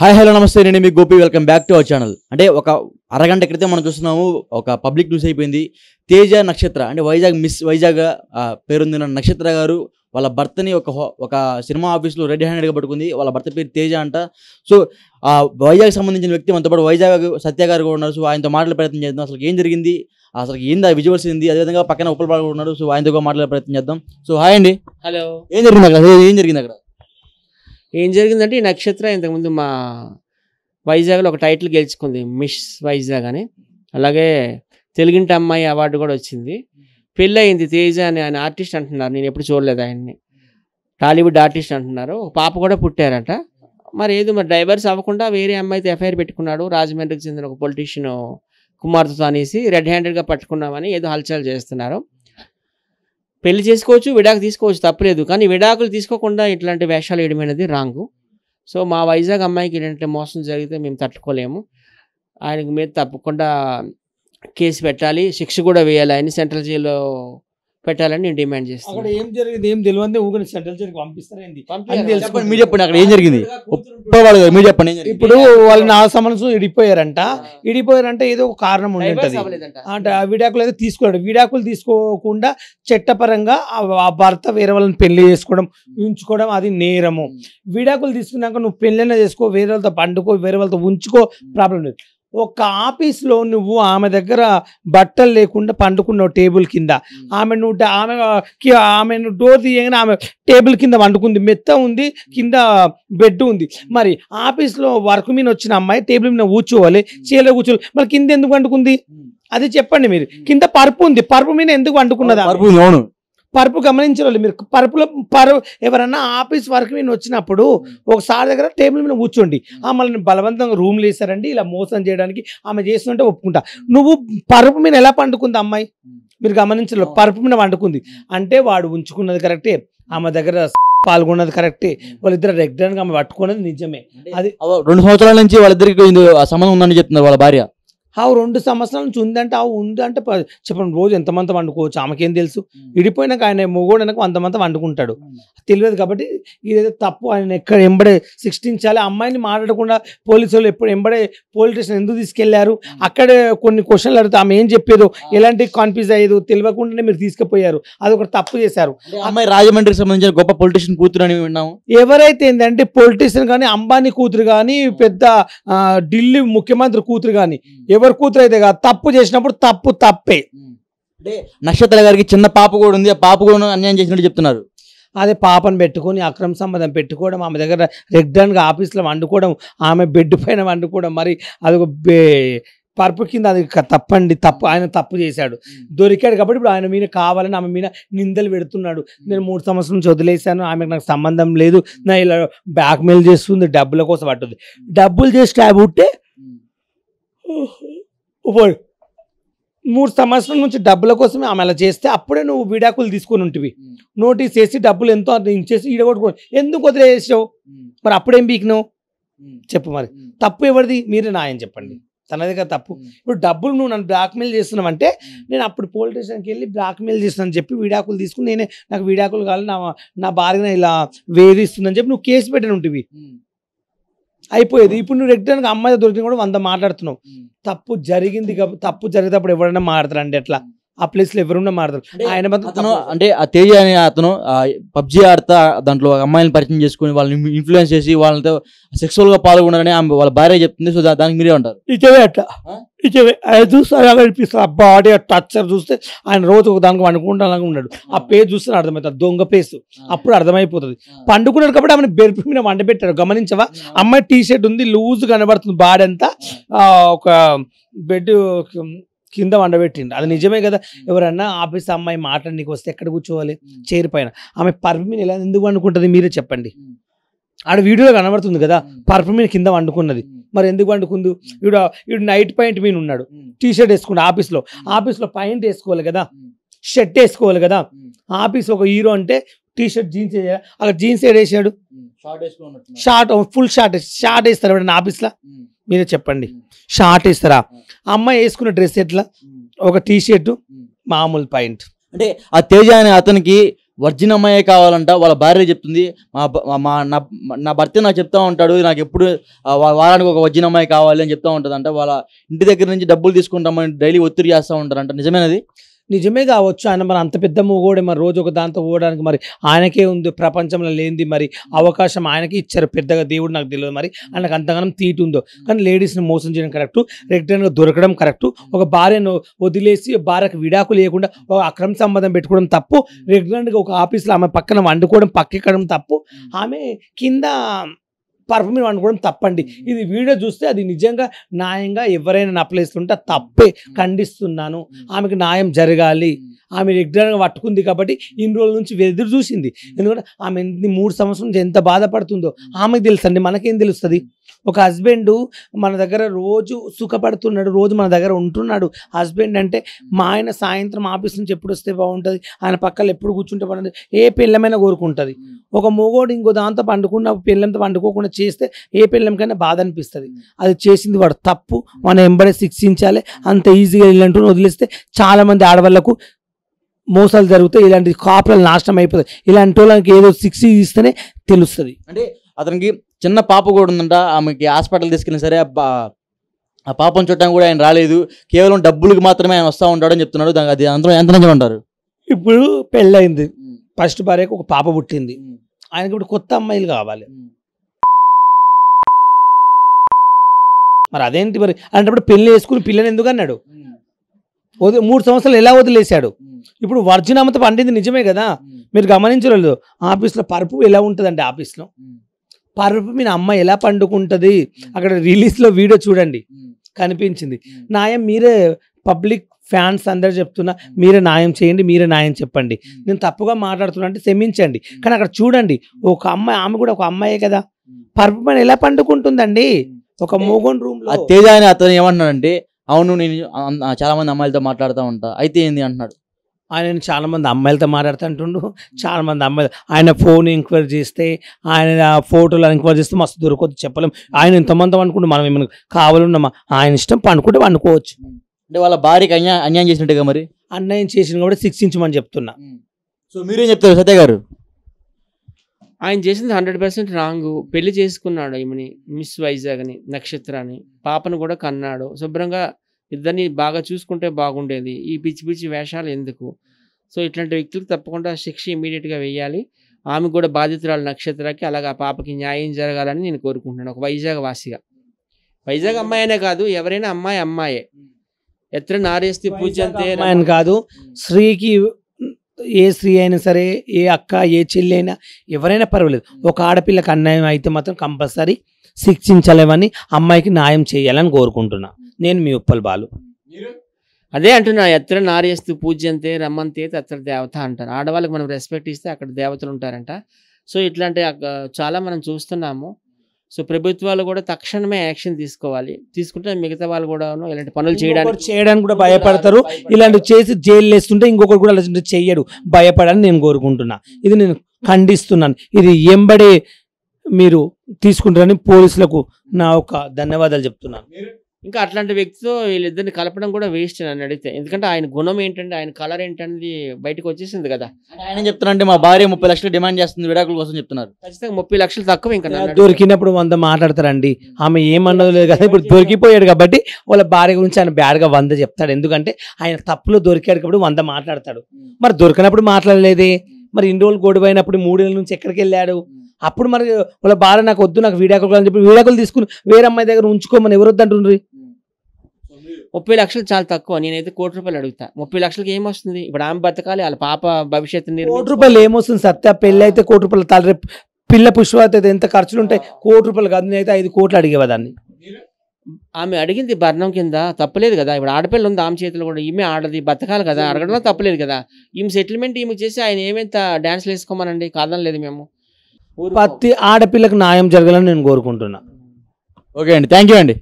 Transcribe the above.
hi hello నమస్తే నేను మీ Gopi welcome back to our channel అంటే ఒక అరగంట క్రితం మనం చూస్తున్నాము ఒక పబ్లిక్ న్యూస్ అయిపోయింది తేజ నక్షత్ర అంటే వైజాగ్ మిస్ వైజాగ్ పేరొందిన నక్షత్ర గారు వాళ్ళ భర్తని ఒక ఒక సినిమా ఆఫీస్లో రెడ్ హ్యాండెడ్గా పట్టుకుంది వాళ్ళ భర్త పేరు తేజ అంట సో ఆ వైజాగ్ సంబంధించిన వ్యక్తి మనతో పాటు వైజాగ్ సత్య గారు కూడా ఉన్నారు సో ఆయనతో మాట్లాడే ప్రయత్నం చేద్దాం అసలు ఏం జరిగింది అసలు ఏంది ఆ విజువల్స్ ఏంది అదేవిధంగా పక్కన ఉప్పలపాడు ఉన్నారు సో ఆయనతో మాట్లాడే ప్రయత్నం చేద్దాం సో హాయ్ అండి హలో ఏం జరిగింది అక్కడ ఏం జరిగింది అక్కడ ఏం జరిగిందంటే ఈ నక్షత్రం ఇంతకుముందు మా వైజాగ్లో ఒక టైటిల్ గెలుచుకుంది మిస్ వైజాగ్ అని అలాగే తెలుగింటి అమ్మాయి అవార్డు కూడా వచ్చింది పెళ్ళి అయింది తేజ అని ఆయన ఆర్టిస్ట్ అంటున్నారు నేను ఎప్పుడు చూడలేదు ఆయన్ని టాలీవుడ్ ఆర్టిస్ట్ అంటున్నారు పాప కూడా పుట్టారట మరి ఏదో మరి డైవర్స్ అవ్వకుండా వేరే అమ్మాయితో ఎఫ్ఐఆర్ పెట్టుకున్నాడు రాజమండ్రికి చెందిన ఒక పొలిటీషియన్ కుమార్తెతో అనేసి రెడ్ హ్యాండెడ్గా పట్టుకున్నామని ఏదో హల్చల్ చేస్తున్నారు పెళ్లి చేసుకోవచ్చు విడాకు తీసుకోవచ్చు తప్పలేదు కానీ విడాకులు తీసుకోకుండా ఇట్లాంటి వేషాలు అనేది రాంగు సో మా వైజాగ్ అమ్మాయికి ఇలాంటి మోసం జరిగితే మేము తట్టుకోలేము ఆయనకు మీద తప్పకుండా కేసు పెట్టాలి శిక్ష కూడా వేయాలి ఆయన సెంట్రల్ జైల్లో పెట్టాలని డిమాండ్ చేస్తాను ఏం జరిగింది ఇప్పుడు వాళ్ళు నా సమన్స్ ఇడిపోయారంట ఇడిపోయారంట ఏదో ఒక కారణం ఉండేది అంటే విడాకులు అయితే తీసుకోలేదు విడాకులు తీసుకోకుండా చట్టపరంగా ఆ భర్త వేరే వాళ్ళని పెళ్లి చేసుకోవడం ఉంచుకోవడం అది నేరము విడాకులు తీసుకున్నాక నువ్వు పెళ్ళైనా చేసుకో వేరే వాళ్ళతో పండుకో వేరే వాళ్ళతో ఉంచుకో ప్రాబ్లం లేదు ఒక ఆఫీస్లో నువ్వు ఆమె దగ్గర బట్టలు లేకుండా పండుకున్నావు టేబుల్ కింద ఆమె నువ్వు ఆమె ఆమె డోర్ తీయగానే ఆమె టేబుల్ కింద వండుకుంది మెత్త ఉంది కింద బెడ్ ఉంది మరి ఆఫీస్లో వర్క్ మీద వచ్చిన అమ్మాయి టేబుల్ మీద కూర్చోవాలి చీరలో కూర్చోవాలి మరి కింద ఎందుకు వండుకుంది అది చెప్పండి మీరు కింద పరుపు ఉంది పరుపు మీద ఎందుకు వండుకున్నదా పరుపు అవును పరుపు గమనించిన మీరు పరుపులో పరు ఎవరన్నా ఆఫీస్ వర్క్ మీద వచ్చినప్పుడు ఒకసారి దగ్గర టేబుల్ మీద కూర్చోండి మళ్ళీ బలవంతంగా రూమ్లు వేసారండి ఇలా మోసం చేయడానికి ఆమె చేస్తుంటే ఒప్పుకుంటా నువ్వు పరుపు మీద ఎలా పండుకుంది అమ్మాయి మీరు గమనించలేదు పరుపు మీద పండుకుంది అంటే వాడు ఉంచుకున్నది కరెక్టే ఆమె దగ్గర పాల్గొన్నది కరెక్టే వాళ్ళిద్దరు రెగ్యులర్గా ఆమె పట్టుకున్నది నిజమే అది రెండు సంవత్సరాల నుంచి వాళ్ళిద్దరికి సంబంధం ఉందని చెప్తున్నారు వాళ్ళ భార్య ఆవు రెండు సంవత్సరాల నుంచి ఉందంటే ఆవు ఉంది అంటే చెప్పండి రోజు ఎంతమంది వండుకోవచ్చు ఆమెకేం తెలుసు విడిపోయినాక ఆయన మొగోడు అనక అంతమంది వండుకుంటాడు తెలియదు కాబట్టి ఇదైతే తప్పు ఆయన ఎక్కడ ఎంబడే శిక్షించాలి అమ్మాయిని మాట్లాడకుండా పోలీసు వాళ్ళు ఎప్పుడు ఎంబడే పోలీస్ స్టేషన్ ఎందుకు తీసుకెళ్లారు అక్కడే కొన్ని క్వశ్చన్లు అడిగితే ఆమె ఏం చెప్పేదో ఎలాంటి కాన్ఫ్యూజ్ అయ్యేదో తెలియకుండానే మీరు తీసుకుపోయారు అది ఒకటి తప్పు చేశారు అమ్మాయి రాజమండ్రికి సంబంధించిన గొప్ప పొలిటీషియన్ కూతురు అని విన్నాము ఎవరైతే ఏంటంటే పొలిటీషియన్ కానీ అంబానీ కూతురు కానీ పెద్ద ఢిల్లీ ముఖ్యమంత్రి కూతురు కానీ ఎవరు ఎవరు కూతురు అయితే కాదు తప్పు చేసినప్పుడు తప్పు తప్పే అంటే నక్షత్ర గారికి చిన్న పాప కూడా ఉంది ఆ పాప కూడా అన్యాయం చేసినట్టు చెప్తున్నారు అదే పాపను పెట్టుకొని అక్రమ సంబంధం పెట్టుకోవడం ఆమె దగ్గర రెగ్యులర్గా ఆఫీస్లో వండుకోవడం ఆమె బెడ్ పైన వండుకోవడం మరి అది ఒక పరుపు కింద అది తప్పండి తప్పు ఆయన తప్పు చేశాడు దొరికాడు కాబట్టి ఇప్పుడు ఆయన మీద కావాలని ఆమె మీద నిందలు పెడుతున్నాడు నేను మూడు సంవత్సరం చదివేశాను ఆమెకు నాకు సంబంధం లేదు నా ఇలా బ్లాక్మెయిల్ చేస్తుంది డబ్బుల కోసం పట్టుంది డబ్బులు చేసి ట్యాబ్ ఉంటే మూడు సంవత్సరాల నుంచి డబ్బుల కోసమే ఆమె అలా చేస్తే అప్పుడే నువ్వు విడాకులు తీసుకుని ఉంటివి నోటీస్ చేసి డబ్బులు ఎంతో ఇచ్చేసి కొట్టుకో ఎందుకు వదిలేసావు మరి అప్పుడేం పీకినావు చెప్పు మరి తప్పు ఎవరిది మీరే నాయని చెప్పండి కదా తప్పు ఇప్పుడు డబ్బులు నువ్వు నన్ను బ్లాక్మెయిల్ చేస్తున్నావు అంటే నేను అప్పుడు పోలీస్ స్టేషన్కి వెళ్ళి బ్లాక్మెయిల్ చేస్తున్నాను చెప్పి విడాకులు తీసుకుని నేనే నాకు విడాకులు కావాలి నా నా భార్యను ఇలా వేధిస్తుందని చెప్పి నువ్వు కేసు పెట్టిన ఉంటివి అయిపోయేది ఇప్పుడు నువ్వు రెగ్యులర్గా అమ్మాయి దొరికిన కూడా వంద మాట్లాడుతున్నావు తప్పు జరిగింది కాబట్టి తప్పు జరిగేటప్పుడు ఎవరైనా మాట్లాడతారండి ఎట్లా ఆ ప్లేస్ లో ఎవరున్నా మారుతారు ఆయన అతను అంటే ఆ తేజ అనే అతను పబ్జి ఆడతా దాంట్లో అమ్మాయిని పరిచయం చేసుకుని వాళ్ళని ఇన్ఫ్లుయెన్స్ చేసి వాళ్ళతో సెక్సువల్ గా పాల్గొనాలని ఆమె వాళ్ళ భార్య చెప్తుంది సో దానికి మీరే ఉంటారు ఇదే అట్లా అది చూస్తే అనిపిస్తుంది ఆ బాడీ ఆ టచ్చర్ చూస్తే ఆయన రోజు ఒక దానికి వండుకుంటా ఉన్నాడు ఆ పేరు చూస్తే అర్థమవుతుంది దొంగ పేసు అప్పుడు అర్థమైపోతుంది పండుకున్నాడు కాబట్టి ఆమె బెరుపు మీద వండబెట్టారు గమనించవా అమ్మాయి టీ షర్ట్ ఉంది లూజ్ కనబడుతుంది బాడీ అంతా ఒక బెడ్ కింద వండబెట్టిండు అది నిజమే కదా ఎవరన్నా ఆఫీస్ అమ్మాయి మాట్లాడి నీకు వస్తే ఎక్కడ కూర్చోవాలి చైర్ పైన ఆమె పర్ఫ్యూమ్ ఎలా ఎందుకు వండుకుంటుంది మీరే చెప్పండి ఆడ వీడియోలో కనబడుతుంది కదా పర్ఫ్యూమ్ కింద వండుకున్నది మరి ఎందుకు పండుకుంది ఈడు ఈడు నైట్ పాయింట్ మీద ఉన్నాడు టీ షర్ట్ వేసుకున్నాడు ఆఫీస్లో ఆఫీస్లో పాయింట్ వేసుకోవాలి కదా షర్ట్ వేసుకోవాలి కదా ఆఫీస్ ఒక హీరో అంటే టీ షర్ట్ జీన్స్ అక్కడ జీన్స్ ఏడేసాడు షార్ట్ ఫుల్ షార్ట్ షార్ట్ వేస్తారు ఎవడన్నా ఆఫీస్లో మీరే చెప్పండి షార్ట్ వేస్తారా అమ్మాయి వేసుకున్న డ్రెస్ ఎట్లా ఒక టీ షర్టు మామూలు పాయింట్ అంటే ఆ తేజ అనే అతనికి వర్జిన్ అమ్మాయే కావాలంట వాళ్ళ భార్య చెప్తుంది మా మా నా భర్త నాకు చెప్తా ఉంటాడు నాకు ఎప్పుడు వారానికి ఒక వర్జిన్ అమ్మాయి కావాలి అని చెప్తా ఉంటుంది వాళ్ళ ఇంటి దగ్గర నుంచి డబ్బులు తీసుకుంటామని డైలీ ఒత్తిడి చేస్తూ ఉంటారంట నిజమేనది నిజమే కావచ్చు ఆయన మరి అంత పెద్ద మూగోడే మరి రోజు ఒక దాంతో పోవడానికి మరి ఆయనకే ఉంది ప్రపంచంలో లేనిది మరి అవకాశం ఆయనకి ఇచ్చారు పెద్దగా దేవుడు నాకు తెలియదు మరి ఆయనకు అంతగానం తీటు ఉందో కానీ లేడీస్ని మోసం చేయడం కరెక్ట్ రెగ్యులర్గా దొరకడం కరెక్ట్ ఒక భార్యను వదిలేసి భార్యకు విడాకు లేకుండా ఒక అక్రమ సంబంధం పెట్టుకోవడం తప్పు రెగ్యులర్గా ఒక ఆఫీస్లో ఆమె పక్కన వండుకోవడం పక్కెక్కడం తప్పు ఆమె కింద పర్ఫ్యూమ్ అనుకోవడం తప్పండి ఇది వీడియో చూస్తే అది నిజంగా న్యాయంగా ఎవరైనా నప్పలేస్తుంటే తప్పే ఖండిస్తున్నాను ఆమెకు న్యాయం జరగాలి ఆమె రెగ్యులర్గా పట్టుకుంది కాబట్టి ఇన్ని రోజుల నుంచి ఎదురు చూసింది ఎందుకంటే ఆమె ఎన్ని మూడు సంవత్సరం నుంచి ఎంత బాధపడుతుందో ఆమెకు తెలుసండి మనకేం తెలుస్తుంది ఒక హస్బెండ్ మన దగ్గర రోజు సుఖపడుతున్నాడు రోజు మన దగ్గర ఉంటున్నాడు హస్బెండ్ అంటే మా ఆయన సాయంత్రం ఆఫీస్ నుంచి ఎప్పుడు వస్తే బాగుంటుంది ఆయన పక్కన ఎప్పుడు కూర్చుంటే బాగుంటుంది ఏ పిల్లమైనా కోరుకుంటుంది ఒక మొగోడు ఇంకో దాంతో పండుకున్న పిల్లలతో పండుకోకుండా చేస్తే ఏ పిల్లలకైనా బాధ అనిపిస్తుంది అది చేసింది వాడు తప్పు మనం ఎంబడే శిక్షించాలి అంత ఈజీగా ఇలాంటి వదిలేస్తే చాలామంది ఆడవాళ్ళకు మోసాలు జరుగుతాయి ఇలాంటి కాపులు నాశనం అయిపోతాయి ఇలాంటి వాళ్ళకి ఏదో శిక్ష ఇస్తేనే తెలుస్తుంది అంటే అతనికి చిన్న పాప కూడా ఉందంట ఆమెకి హాస్పిటల్ తీసుకెళ్ళిన సరే ఆ పాపం చూడటానికి కూడా ఆయన రాలేదు కేవలం డబ్బులకు మాత్రమే ఆయన వస్తూ ఉంటాడని చెప్తున్నాడు దానికి అది అందరూ ఎంత నిజం ఉంటారు ఇప్పుడు పెళ్ళయింది ఫస్ట్ భార్యకు ఒక పాప పుట్టింది ఆయనకి ఇప్పుడు కొత్త అమ్మాయిలు కావాలి మరి అదేంటి మరి అంటప్పుడు పెళ్లి వేసుకుని పిల్లని ఎందుకు అన్నాడు వదిలి మూడు సంవత్సరాలు ఎలా వదిలేశాడు ఇప్పుడు వర్జనామత పండింది నిజమే కదా మీరు గమనించలేదు ఆఫీస్లో పరుపు ఎలా ఉంటుందండి ఆఫీస్లో పరుపు మీ అమ్మ ఎలా పండుకుంటుంది అక్కడ రిలీజ్లో వీడియో చూడండి కనిపించింది నాయం మీరే పబ్లిక్ ఫ్యాన్స్ అందరూ చెప్తున్నా మీరే న్యాయం చేయండి మీరే న్యాయం చెప్పండి నేను తప్పుగా మాట్లాడుతున్నా అంటే క్షమించండి కానీ అక్కడ చూడండి ఒక అమ్మాయి ఆమె కూడా ఒక అమ్మాయే కదా పరుపు ఎలా పండుకుంటుందండి ఒక మోగన్ రూమ్ ఆ తేజ అని అతను ఏమంటున్నాడంటే అవును నేను చాలా మంది అమ్మాయిలతో మాట్లాడుతూ ఉంటా అయితే ఏంది అంటున్నాడు ఆయన చాలా మంది అమ్మాయిలతో మాట్లాడుతుంటుండు చాలా మంది అమ్మాయిలు ఆయన ఫోన్ ఎంక్వైరీ చేస్తే ఆయన ఫోటోలు ఎంక్వైరీ చేస్తే మస్తు దొరకదు చెప్పలేం ఆయన ఎంతమంది పండుకుంటు మనం ఏమైనా కావాలన్నామా ఆయన ఇష్టం పండుకుంటే పండుకోవచ్చు అంటే వాళ్ళ భార్యకి అన్యాయం అన్యాయం చేసినట్టుగా మరి అన్యాయం చేసిన కూడా శిక్షించమని చెప్తున్నా సో మీరేం చెప్తారు సత్య గారు ఆయన చేసింది హండ్రెడ్ పర్సెంట్ రాంగు పెళ్లి చేసుకున్నాడు ఈమెని మిస్ వైజాగ్ అని నక్షత్రాన్ని పాపను కూడా కన్నాడు శుభ్రంగా ఇద్దరిని బాగా చూసుకుంటే బాగుండేది ఈ పిచ్చి పిచ్చి వేషాలు ఎందుకు సో ఇట్లాంటి వ్యక్తులకు తప్పకుండా శిక్ష ఇమీడియట్గా వేయాలి ఆమె కూడా బాధితురాలు నక్షత్రాకి అలాగే ఆ పాపకి న్యాయం జరగాలని నేను కోరుకుంటున్నాను ఒక వైజాగ్ వాసిగా వైజాగ్ అమ్మాయినే కాదు ఎవరైనా అమ్మాయి అమ్మాయే ఎత్ర నారేస్తే పూజ అంతే కాదు స్త్రీకి ఏ స్త్రీ అయినా సరే ఏ అక్క ఏ చెల్లి అయినా ఎవరైనా పర్వాలేదు ఒక ఆడపిల్లకి అన్యాయం అయితే మాత్రం కంపల్సరీ శిక్షించలేమని అమ్మాయికి న్యాయం చేయాలని కోరుకుంటున్నా నేను మీ ఉప్పల్ బాలు అదే అంటున్నా ఎత్ర నారేస్తూ అంతే రమ్మంతే అత్ర దేవత అంటారు ఆడవాళ్ళకి మనం రెస్పెక్ట్ ఇస్తే అక్కడ దేవతలు ఉంటారంట సో ఇట్లాంటి చాలా మనం చూస్తున్నాము సో ప్రభుత్వాలు కూడా తక్షణమే యాక్షన్ తీసుకోవాలి తీసుకుంటే మిగతా వాళ్ళు కూడా ఇలాంటి పనులు చేయడానికి చేయడానికి కూడా భయపడతారు ఇలాంటి చేసి జైలు వేస్తుంటే ఇంకొకరు కూడా అలా చేయడు భయపడని నేను కోరుకుంటున్నా ఇది నేను ఖండిస్తున్నాను ఇది ఎంబడే మీరు తీసుకుంటారని పోలీసులకు నా ఒక ధన్యవాదాలు చెప్తున్నాను ఇంకా అట్లాంటి వ్యక్తితో వీళ్ళిద్దరిని కలపడం కూడా వేస్ట్ నన్ను అడిగితే ఎందుకంటే ఆయన గుణం ఏంటంటే ఆయన కలర్ ఏంటనేది బయటకు వచ్చేసింది కదా ఆయన చెప్తున్నారంటే మా భార్య ముప్పై లక్షలు డిమాండ్ చేస్తుంది విడాకుల కోసం చెప్తున్నారు ఖచ్చితంగా ముప్పై లక్షలు తక్కువ ఇంకా దొరికినప్పుడు వంద మాట్లాడతారండి ఆమె ఏమన్నది లేదు కదా ఇప్పుడు దొరికిపోయాడు కాబట్టి వాళ్ళ భార్య గురించి ఆయన బ్యాడ్గా వంద చెప్తాడు ఎందుకంటే ఆయన తప్పులో దొరికాడు కాబట్టి వంద మాట్లాడతాడు మరి దొరికినప్పుడు మాట్లాడలేదే మరి ఇన్ని రోజులు గొడవైనప్పుడు మూడు నుంచి ఎక్కడికి వెళ్ళాడు అప్పుడు మరి వాళ్ళ భార్య నాకు వద్దు నాకు వీడాకులు అని చెప్పి వీడాకులు తీసుకుని వేరే అమ్మాయి దగ్గర ఉంచుకోమని ఎవరొద్దంటుండ్రీ ముప్పై లక్షలు చాలా తక్కువ నేనైతే కోటి రూపాయలు అడుగుతా ముప్పై లక్షలకి ఏమొస్తుంది ఇప్పుడు ఆమె బతకాలి వాళ్ళ పాప భవిష్యత్తు కోటి రూపాయలు ఏమొస్తుంది సత్య పెళ్ళి అయితే కోటి రూపాయలు తల పిల్ల పుష్పవతి ఎంత ఖర్చులు ఉంటాయి కోటి రూపాయలు కాదు నేనైతే ఐదు కోట్లు అడిగేవా దాన్ని ఆమె అడిగింది భరణం కింద తప్పలేదు కదా ఇప్పుడు ఆడపిల్ల ఉంది ఆమె చేతిలో కూడా ఈమె ఆడది బతకాలి కదా అడగడంలో తప్పలేదు కదా ఈమె సెటిల్మెంట్ ఈమె చేసి ఆయన ఏమెంత డ్యాన్స్లు వేసుకోమనండి కాదని లేదు మేము పత్తి ఆడపిల్లకు న్యాయం జరగాలని నేను కోరుకుంటున్నా ఓకే అండి థ్యాంక్ యూ అండి